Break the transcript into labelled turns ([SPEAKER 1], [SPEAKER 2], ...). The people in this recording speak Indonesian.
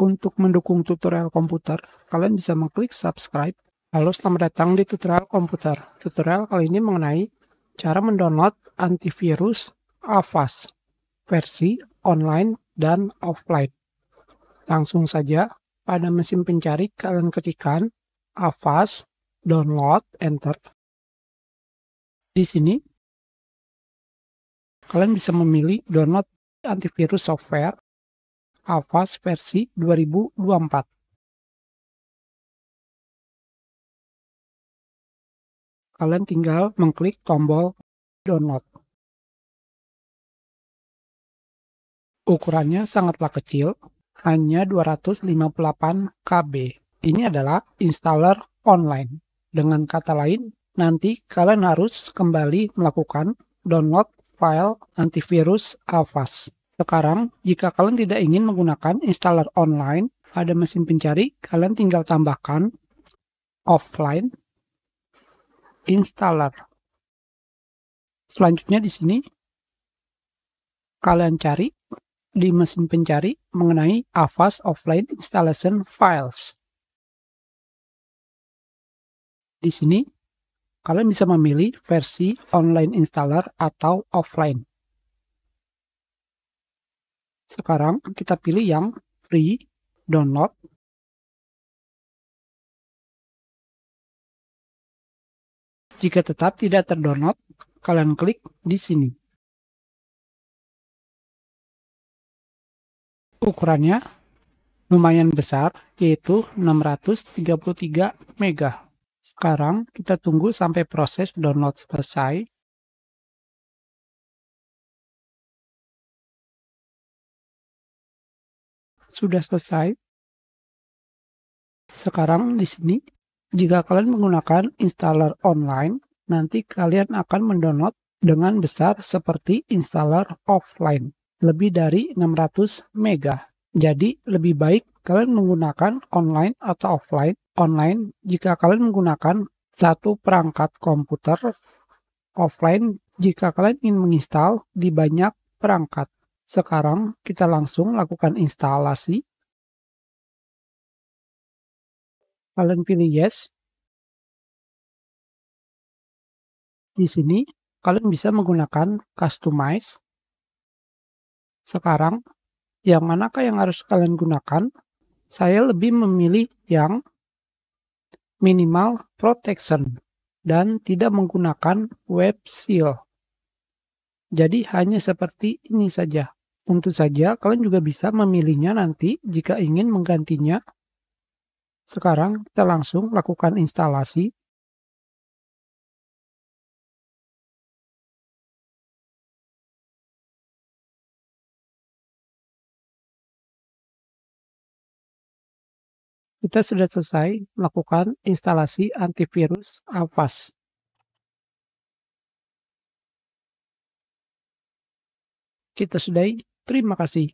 [SPEAKER 1] Untuk mendukung tutorial komputer, kalian bisa mengklik subscribe. Halo, selamat datang di tutorial komputer. Tutorial kali ini mengenai cara mendownload antivirus Avast versi online dan offline.
[SPEAKER 2] Langsung saja, pada mesin pencari kalian ketikkan Avast download enter. Di sini kalian bisa memilih download antivirus software AFAS versi 2024. Kalian tinggal mengklik tombol download. Ukurannya sangatlah kecil, hanya
[SPEAKER 1] 258 KB. Ini adalah installer online. Dengan kata lain, nanti kalian harus kembali melakukan download file antivirus Avast. Sekarang, jika kalian tidak ingin menggunakan installer online pada mesin pencari, kalian tinggal tambahkan offline installer. Selanjutnya di sini kalian cari di mesin pencari mengenai Avast Offline Installation Files. Di sini kalian bisa memilih versi online installer atau offline.
[SPEAKER 2] Sekarang kita pilih yang free download. Jika tetap tidak terdownload, kalian klik di sini. Ukurannya lumayan besar, yaitu 633 MB. Sekarang kita tunggu sampai proses download selesai sudah selesai. Sekarang di sini, jika kalian menggunakan
[SPEAKER 1] installer online, nanti kalian akan mendownload dengan besar seperti installer offline, lebih dari 600 MB. Jadi, lebih baik kalian menggunakan online atau offline. Online, jika kalian menggunakan satu perangkat komputer, offline, jika kalian ingin menginstal di
[SPEAKER 2] banyak perangkat. Sekarang kita langsung lakukan instalasi. Kalian pilih yes. Di sini kalian bisa menggunakan customize.
[SPEAKER 1] Sekarang yang manakah yang harus kalian gunakan? Saya lebih memilih yang minimal protection dan tidak menggunakan web seal. Jadi hanya seperti ini saja. Tentu saja kalian juga bisa memilihnya nanti jika ingin
[SPEAKER 2] menggantinya. Sekarang kita langsung lakukan instalasi. Kita sudah selesai melakukan instalasi antivirus Avast. Kita sudahi Terima kasih.